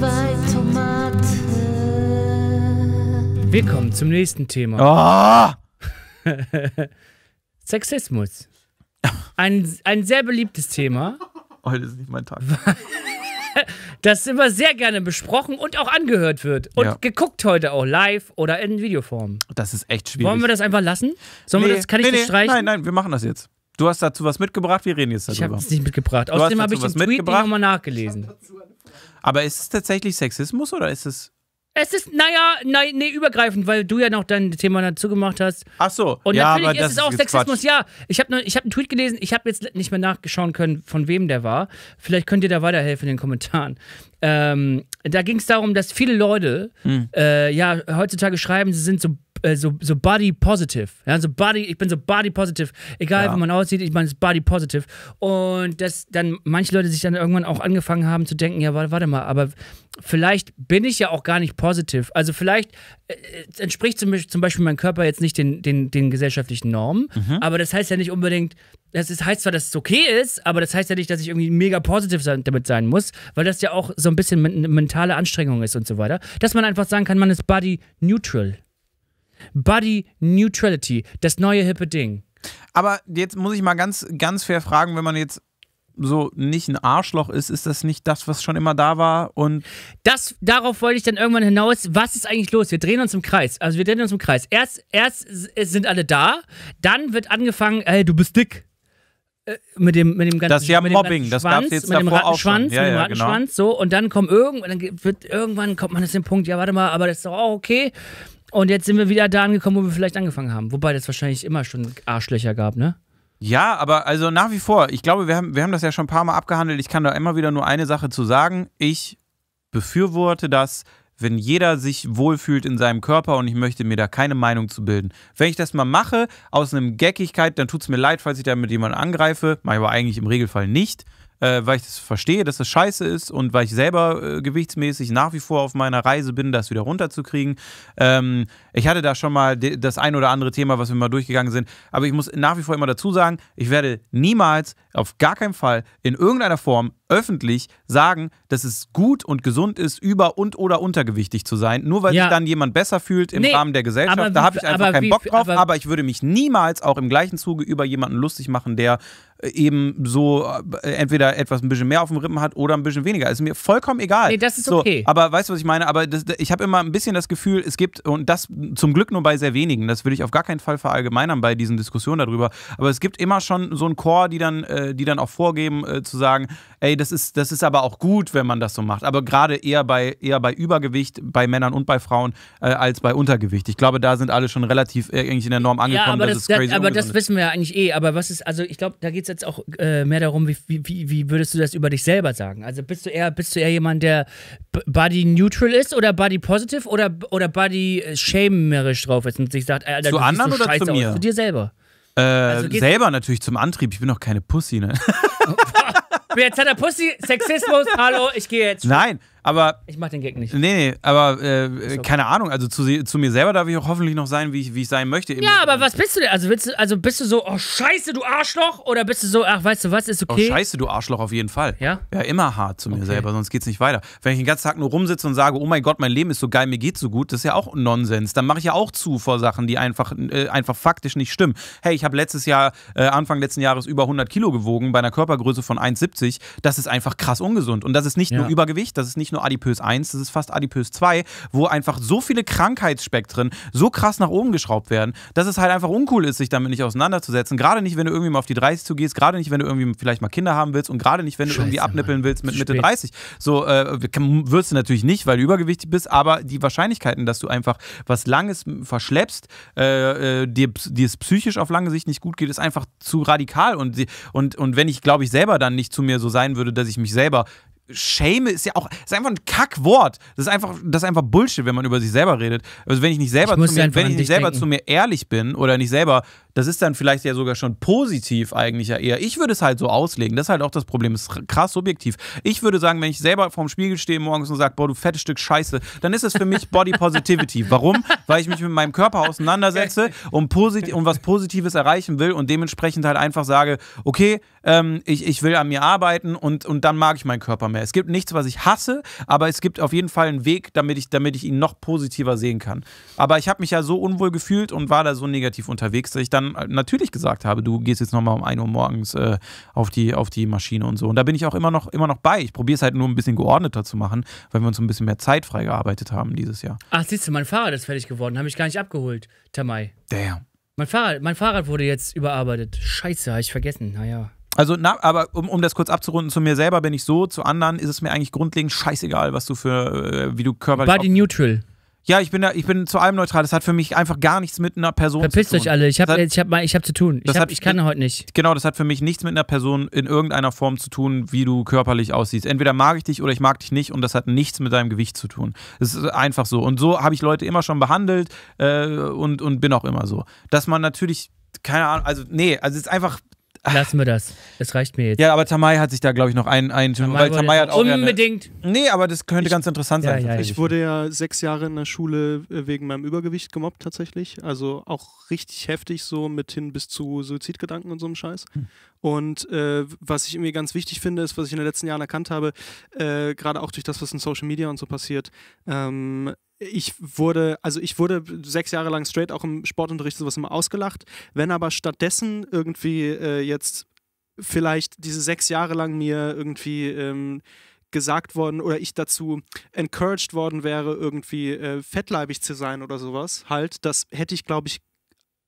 zwei Tomaten. Willkommen zum nächsten Thema. Oh! Sexismus. Ein, ein sehr beliebtes Thema. Heute ist nicht mein Tag. das immer sehr gerne besprochen und auch angehört wird. Und ja. geguckt heute auch live oder in Videoform. Das ist echt schwierig. Wollen wir das einfach lassen? Sollen nee, wir das, kann nee, das nee, streichen? Nein, nein, wir machen das jetzt. Du hast dazu was mitgebracht, wir reden jetzt darüber. Ich habe es nicht mitgebracht. Außerdem habe ich den Tweet nochmal nachgelesen. Aber ist es tatsächlich Sexismus oder ist es. Es ist, naja, nein, nee, übergreifend, weil du ja noch dein Thema dazu gemacht hast. Ach so. Und ja, natürlich ist es auch Sexismus, Quatsch. ja. Ich habe hab einen Tweet gelesen, ich habe jetzt nicht mehr nachgeschauen können, von wem der war. Vielleicht könnt ihr da weiterhelfen in den Kommentaren. Ähm, da ging es darum, dass viele Leute hm. äh, ja heutzutage schreiben, sie sind so äh, so, so body positive. Ja, so body, ich bin so body positive. Egal ja. wie man aussieht, ich meine, es ist body positive. Und dass dann manche Leute sich dann irgendwann auch angefangen haben zu denken, ja, warte, warte mal, aber vielleicht bin ich ja auch gar nicht positiv. Also vielleicht äh, entspricht zum, zum Beispiel mein Körper jetzt nicht den, den, den gesellschaftlichen Normen, mhm. aber das heißt ja nicht unbedingt, das ist, heißt zwar, dass es okay ist, aber das heißt ja nicht, dass ich irgendwie mega positiv sein, damit sein muss, weil das ja auch so ein bisschen eine mentale Anstrengung ist und so weiter. Dass man einfach sagen kann, man ist body neutral. Body Neutrality, das neue hippe Ding. Aber jetzt muss ich mal ganz, ganz fair fragen, wenn man jetzt so nicht ein Arschloch ist, ist das nicht das, was schon immer da war und das darauf wollte ich dann irgendwann hinaus. Was ist eigentlich los? Wir drehen uns im Kreis. Also wir drehen uns im Kreis. Erst erst sind alle da, dann wird angefangen, ey, du bist dick. Äh, mit dem, mit dem ganzen Das ist ja Mobbing, das gab es jetzt mit dem davor auch schon. Ja, mit dem ja, genau. so und dann kommt irgendwann dann wird irgendwann kommt man zu dem Punkt, ja, warte mal, aber das ist doch auch okay. Und jetzt sind wir wieder da angekommen, wo wir vielleicht angefangen haben. Wobei das wahrscheinlich immer schon Arschlöcher gab, ne? Ja, aber also nach wie vor, ich glaube, wir haben, wir haben das ja schon ein paar Mal abgehandelt. Ich kann da immer wieder nur eine Sache zu sagen. Ich befürworte das, wenn jeder sich wohlfühlt in seinem Körper und ich möchte mir da keine Meinung zu bilden. Wenn ich das mal mache, aus einem Gackigkeit, dann tut es mir leid, falls ich da mit jemandem angreife. Mache ich aber eigentlich im Regelfall nicht äh, weil ich das verstehe, dass das scheiße ist und weil ich selber äh, gewichtsmäßig nach wie vor auf meiner Reise bin, das wieder runterzukriegen. Ähm, ich hatte da schon mal das ein oder andere Thema, was wir mal durchgegangen sind, aber ich muss nach wie vor immer dazu sagen, ich werde niemals, auf gar keinen Fall, in irgendeiner Form öffentlich sagen, dass es gut und gesund ist, über- und oder untergewichtig zu sein, nur weil ja. sich dann jemand besser fühlt im nee, Rahmen der Gesellschaft. da habe ich einfach keinen Bock drauf, aber, aber ich würde mich niemals auch im gleichen Zuge über jemanden lustig machen, der eben so äh, entweder etwas ein bisschen mehr auf dem Rippen hat oder ein bisschen weniger. Ist mir vollkommen egal. Nee, das ist so, okay. Aber weißt du, was ich meine? Aber das, ich habe immer ein bisschen das Gefühl, es gibt, und das zum Glück nur bei sehr wenigen, das will ich auf gar keinen Fall verallgemeinern bei diesen Diskussionen darüber, aber es gibt immer schon so einen Chor, die dann, äh, die dann auch vorgeben, äh, zu sagen, ey, das ist, das ist aber auch gut, wenn man das so macht. Aber gerade eher bei, eher bei Übergewicht, bei Männern und bei Frauen, als bei Untergewicht. Ich glaube, da sind alle schon relativ eigentlich in der Norm angekommen. Ja, aber das, das, das aber das wissen wir ja eigentlich eh. Aber was ist, also ich glaube, da geht es jetzt auch äh, mehr darum, wie, wie, wie würdest du das über dich selber sagen? Also bist du eher, bist du eher jemand, der body neutral ist oder body positive oder, oder body äh, shamerisch drauf ist und sich sagt, äh, Alter, zu du anderen oder zu mir? Aus, zu dir selber. Äh, also selber natürlich zum Antrieb. Ich bin doch keine Pussy, ne? jetzt hat er Pussy, Sexismus, hallo, ich gehe jetzt. Nein, aber. Ich mach den Gag nicht. Nee, nee, aber äh, okay. keine Ahnung. Also zu, zu, mir selber darf ich auch hoffentlich noch sein, wie ich, wie ich sein möchte. Ja, aber was bist du denn? Also, willst du, also bist du so, oh Scheiße, du Arschloch? Oder bist du so, ach weißt du was, ist okay? Oh Scheiße, du Arschloch auf jeden Fall. Ja? Ja, immer hart zu mir okay. selber, sonst geht's nicht weiter. Wenn ich den ganzen Tag nur rumsitze und sage, oh mein Gott, mein Leben ist so geil, mir geht's so gut, das ist ja auch Nonsens. Dann mache ich ja auch zu vor Sachen, die einfach, äh, einfach faktisch nicht stimmen. Hey, ich habe letztes Jahr, äh, Anfang letzten Jahres über 100 Kilo gewogen bei einer Körpergröße von 1,70. Das ist einfach krass ungesund. Und das ist nicht ja. nur Übergewicht, das ist nicht nicht nur Adipös 1, das ist fast Adipös 2, wo einfach so viele Krankheitsspektren so krass nach oben geschraubt werden, dass es halt einfach uncool ist, sich damit nicht auseinanderzusetzen. Gerade nicht, wenn du irgendwie mal auf die 30 zugehst, gerade nicht, wenn du irgendwie vielleicht mal Kinder haben willst und gerade nicht, wenn du Scheiße, irgendwie abnippeln Mann. willst mit Mitte Spät. 30. So äh, wirst du natürlich nicht, weil du übergewichtig bist, aber die Wahrscheinlichkeiten, dass du einfach was Langes verschleppst, äh, äh dir, dir es psychisch auf lange Sicht nicht gut geht, ist einfach zu radikal. Und, und, und wenn ich, glaube ich, selber dann nicht zu mir so sein würde, dass ich mich selber Shame ist ja auch ist einfach ein Kackwort. Das ist einfach das ist einfach Bullshit, wenn man über sich selber redet. Also wenn ich nicht selber, ich zu, mir, wenn ich nicht selber zu mir ehrlich bin oder nicht selber das ist dann vielleicht ja sogar schon positiv eigentlich ja eher. Ich würde es halt so auslegen. Das ist halt auch das Problem. Das ist krass subjektiv. Ich würde sagen, wenn ich selber vorm Spiegel stehe morgens und sage, boah, du fettes Stück Scheiße, dann ist es für mich Body Positivity. Warum? Weil ich mich mit meinem Körper auseinandersetze und, posit und was Positives erreichen will und dementsprechend halt einfach sage, okay, ähm, ich, ich will an mir arbeiten und, und dann mag ich meinen Körper mehr. Es gibt nichts, was ich hasse, aber es gibt auf jeden Fall einen Weg, damit ich, damit ich ihn noch positiver sehen kann. Aber ich habe mich ja so unwohl gefühlt und war da so negativ unterwegs, dass ich dann dann äh, natürlich gesagt habe, du gehst jetzt nochmal um 1 Uhr morgens äh, auf, die, auf die Maschine und so. Und da bin ich auch immer noch, immer noch bei. Ich probiere es halt nur ein bisschen geordneter zu machen, weil wir uns ein bisschen mehr Zeit freigearbeitet haben dieses Jahr. Ach, siehst du, mein Fahrrad ist fertig geworden, habe ich gar nicht abgeholt, Tamai. Damn. Mein Fahrrad, mein Fahrrad wurde jetzt überarbeitet. Scheiße, habe ich vergessen. Naja. Also, na, aber um, um das kurz abzurunden, zu mir selber bin ich so, zu anderen ist es mir eigentlich grundlegend scheißegal, was du für, äh, wie du körperlich. Body neutral. Ja, ich bin da, ich bin zu allem neutral. Das hat für mich einfach gar nichts mit einer Person Verpisst zu tun. euch alle. Ich habe ich hab zu tun. Ich, hab, hat, ich kann heute nicht. Genau, das hat für mich nichts mit einer Person in irgendeiner Form zu tun, wie du körperlich aussiehst. Entweder mag ich dich oder ich mag dich nicht und das hat nichts mit deinem Gewicht zu tun. Es ist einfach so und so habe ich Leute immer schon behandelt äh, und und bin auch immer so. Dass man natürlich keine Ahnung, also nee, also es ist einfach Lassen wir das. Es reicht mir jetzt. Ja, aber Tamay hat sich da, glaube ich, noch ein, einen Tamai weil Tamay hat auch. Unbedingt. eine, nee, aber das könnte ich, ganz interessant ja, sein. Ja, ich wurde ja sechs Jahre in der Schule äh, wegen meinem Übergewicht gemobbt, tatsächlich. Also auch richtig heftig, so mit hin bis zu Suizidgedanken und so einem Scheiß. Hm. Und äh, was ich irgendwie ganz wichtig finde, ist, was ich in den letzten Jahren erkannt habe, äh, gerade auch durch das, was in Social Media und so passiert, ähm, ich wurde, also ich wurde sechs Jahre lang straight auch im Sportunterricht sowas immer ausgelacht. Wenn aber stattdessen irgendwie äh, jetzt vielleicht diese sechs Jahre lang mir irgendwie ähm, gesagt worden oder ich dazu encouraged worden wäre, irgendwie äh, fettleibig zu sein oder sowas, halt, das hätte ich, glaube ich,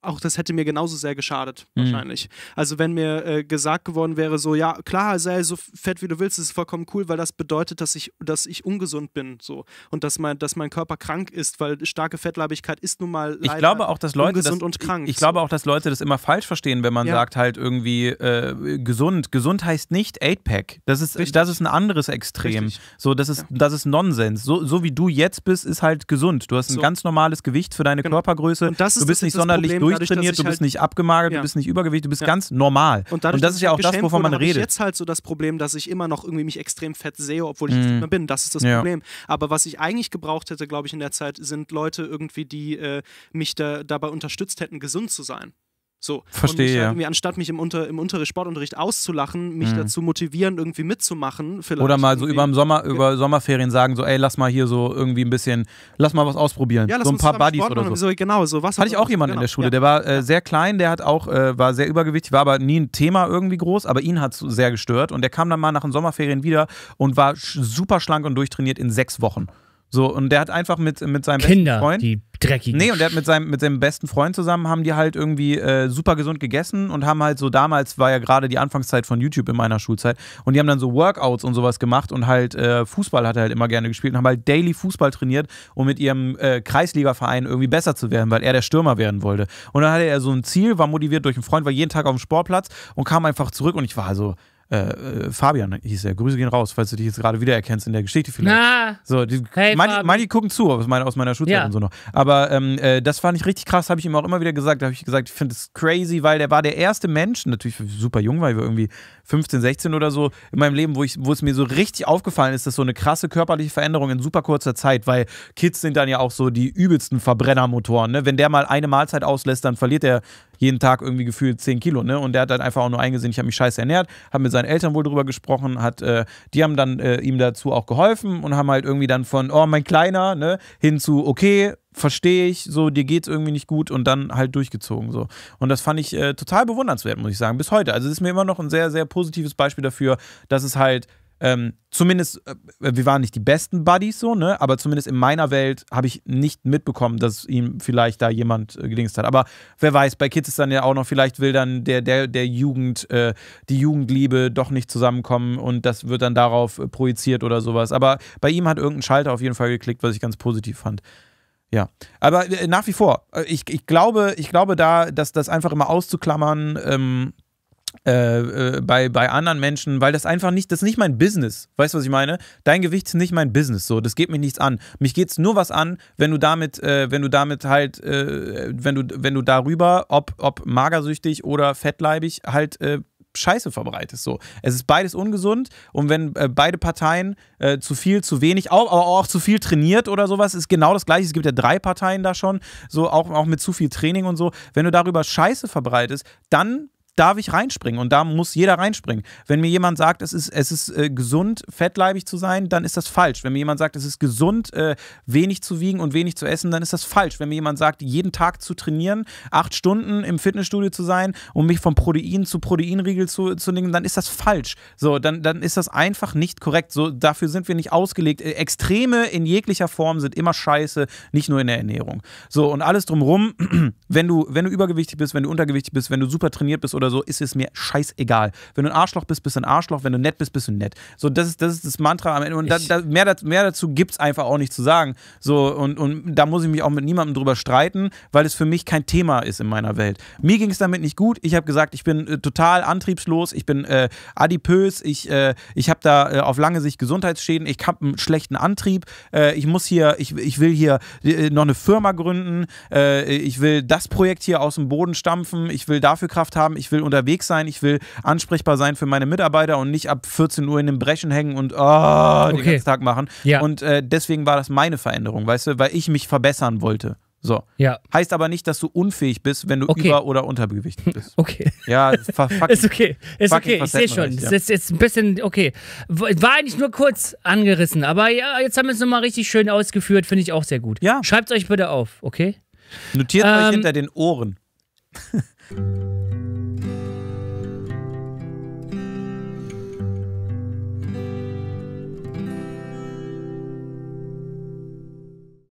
auch das hätte mir genauso sehr geschadet, mhm. wahrscheinlich. Mhm. Also, wenn mir äh, gesagt geworden wäre, so, ja, klar, sei so fett wie du willst, ist vollkommen cool, weil das bedeutet, dass ich, dass ich ungesund bin, so. Und dass mein, dass mein Körper krank ist, weil starke Fettleibigkeit ist nun mal ich glaube auch, dass Leute das, krank, Ich, ich so. glaube auch, dass Leute das immer falsch verstehen, wenn man ja. sagt, halt irgendwie äh, gesund. Gesund heißt nicht 8-Pack. Das ist, das ist ein anderes Extrem. So, das ist, ja. das ist Nonsens. So, so wie du jetzt bist, ist halt gesund. Du hast ein so. ganz normales Gewicht für deine genau. Körpergröße. Und das ist, du bist das, nicht das sonderlich Problem, durchtrainiert, du bist halt nicht abgemagert, ja. du bist nicht übergewichtig, du bist ganz normal. Und, dadurch, und das ist ja auch das, wovon man redet. Ich jetzt halt so das Problem, dass ich immer noch irgendwie mich extrem fett sehe, obwohl ich mhm. nicht mehr bin. Das ist das Problem. Aber was ich eigentlich gebraucht hätte, glaube ich, in der Zeit, sind Leute irgendwie, die äh, mich da, dabei unterstützt hätten, gesund zu sein. So. Verstehe. Und halt irgendwie, anstatt mich im, Unter-, im Unter Sportunterricht auszulachen, mich mhm. dazu motivieren, irgendwie mitzumachen. Oder mal so über im Sommer, über Sommerferien sagen, so, ey, lass mal hier so irgendwie ein bisschen, lass mal was ausprobieren. Ja, so ein paar Buddies Sport oder so. so. Genau, so was. Hatte ich auch jemanden genau. in der Schule, ja. der war äh, sehr klein, der hat auch, äh, war sehr übergewichtig, war aber nie ein Thema irgendwie groß, aber ihn hat es sehr gestört. Und der kam dann mal nach den Sommerferien wieder und war sch super schlank und durchtrainiert in sechs Wochen. So, und der hat einfach mit, mit seinem Kinder, besten Freund. Die dreckigen. Nee, und der hat mit seinem, mit seinem besten Freund zusammen, haben die halt irgendwie äh, super gesund gegessen und haben halt so, damals war ja gerade die Anfangszeit von YouTube in meiner Schulzeit. Und die haben dann so Workouts und sowas gemacht und halt äh, Fußball hat er halt immer gerne gespielt und haben halt Daily Fußball trainiert, um mit ihrem äh, Kreisligaverein irgendwie besser zu werden, weil er der Stürmer werden wollte. Und dann hatte er so ein Ziel, war motiviert durch einen Freund, war jeden Tag auf dem Sportplatz und kam einfach zurück und ich war so. Äh, äh, Fabian hieß er. Grüße gehen raus, falls du dich jetzt gerade wiedererkennst in der Geschichte vielleicht. Na, so, die, hey, manche, manche gucken zu, aus meiner, aus meiner Schulzeit ja. und so noch. Aber ähm, äh, das fand ich richtig krass, habe ich ihm auch immer wieder gesagt. Da habe ich gesagt, ich finde es crazy, weil der war der erste Mensch, natürlich super jung, weil wir irgendwie 15, 16 oder so in meinem Leben, wo, ich, wo es mir so richtig aufgefallen ist, dass so eine krasse körperliche Veränderung in super kurzer Zeit, weil Kids sind dann ja auch so die übelsten Verbrennermotoren. Ne? Wenn der mal eine Mahlzeit auslässt, dann verliert er jeden Tag irgendwie gefühlt 10 Kilo, ne? Und der hat dann einfach auch nur eingesehen, ich habe mich scheiße ernährt, habe mit seinen Eltern wohl drüber gesprochen, hat, äh, die haben dann äh, ihm dazu auch geholfen und haben halt irgendwie dann von, oh, mein Kleiner, ne, hin zu, okay, verstehe ich, so, dir geht's irgendwie nicht gut und dann halt durchgezogen, so. Und das fand ich äh, total bewundernswert, muss ich sagen, bis heute. Also es ist mir immer noch ein sehr, sehr positives Beispiel dafür, dass es halt ähm, zumindest, äh, wir waren nicht die besten Buddies so, ne? Aber zumindest in meiner Welt habe ich nicht mitbekommen, dass ihm vielleicht da jemand äh, gedingst hat. Aber wer weiß, bei Kids ist dann ja auch noch, vielleicht will dann der, der, der Jugend, äh, die Jugendliebe doch nicht zusammenkommen und das wird dann darauf äh, projiziert oder sowas. Aber bei ihm hat irgendein Schalter auf jeden Fall geklickt, was ich ganz positiv fand. Ja, aber äh, nach wie vor, äh, ich, ich, glaube, ich glaube da, dass das einfach immer auszuklammern, ähm, äh, äh, bei, bei anderen Menschen, weil das einfach nicht, das ist nicht mein Business. Weißt du, was ich meine? Dein Gewicht ist nicht mein Business. So, das geht mich nichts an. Mich geht es nur was an, wenn du damit, äh, wenn du damit halt, äh, wenn du, wenn du darüber, ob, ob magersüchtig oder fettleibig, halt äh, Scheiße verbreitest. So. Es ist beides ungesund und wenn äh, beide Parteien äh, zu viel, zu wenig, auch, aber auch zu viel trainiert oder sowas, ist genau das Gleiche. Es gibt ja drei Parteien da schon, so auch, auch mit zu viel Training und so. Wenn du darüber Scheiße verbreitest, dann darf ich reinspringen und da muss jeder reinspringen. Wenn mir jemand sagt, es ist, es ist äh, gesund, fettleibig zu sein, dann ist das falsch. Wenn mir jemand sagt, es ist gesund, äh, wenig zu wiegen und wenig zu essen, dann ist das falsch. Wenn mir jemand sagt, jeden Tag zu trainieren, acht Stunden im Fitnessstudio zu sein um mich von Protein zu Proteinriegel zu, zu nehmen, dann ist das falsch. So, dann, dann ist das einfach nicht korrekt. So, dafür sind wir nicht ausgelegt. Äh, Extreme in jeglicher Form sind immer scheiße, nicht nur in der Ernährung. So, und alles drumrum, wenn du, wenn du übergewichtig bist, wenn du untergewichtig bist, wenn du super trainiert bist oder oder so, ist es mir scheißegal. Wenn du ein Arschloch bist, bist du ein Arschloch. Wenn du nett bist, bist du nett. So, das ist das, ist das Mantra am Ende. Und da, da, mehr, mehr dazu gibt es einfach auch nicht zu sagen. So, und, und da muss ich mich auch mit niemandem drüber streiten, weil es für mich kein Thema ist in meiner Welt. Mir ging es damit nicht gut. Ich habe gesagt, ich bin äh, total antriebslos, ich bin äh, adipös, ich, äh, ich habe da äh, auf lange Sicht Gesundheitsschäden, ich habe einen schlechten Antrieb, äh, ich muss hier, ich, ich will hier äh, noch eine Firma gründen, ich will das Projekt hier aus dem Boden stampfen, ich will dafür Kraft haben, ich will will unterwegs sein, ich will ansprechbar sein für meine Mitarbeiter und nicht ab 14 Uhr in dem Brechen hängen und oh, okay. den ganzen Tag machen. Ja. Und äh, deswegen war das meine Veränderung, weißt du, weil ich mich verbessern wollte. So. Ja. Heißt aber nicht, dass du unfähig bist, wenn du okay. über- oder untergewichtig bist. Okay. Ja, fucking, ist okay. Ist okay, ich sehe schon. Ja. Ist jetzt ein bisschen, okay. War eigentlich nur kurz angerissen, aber ja, jetzt haben wir es nochmal richtig schön ausgeführt, finde ich auch sehr gut. Ja. Schreibt euch bitte auf, okay? Notiert ähm, euch hinter den Ohren.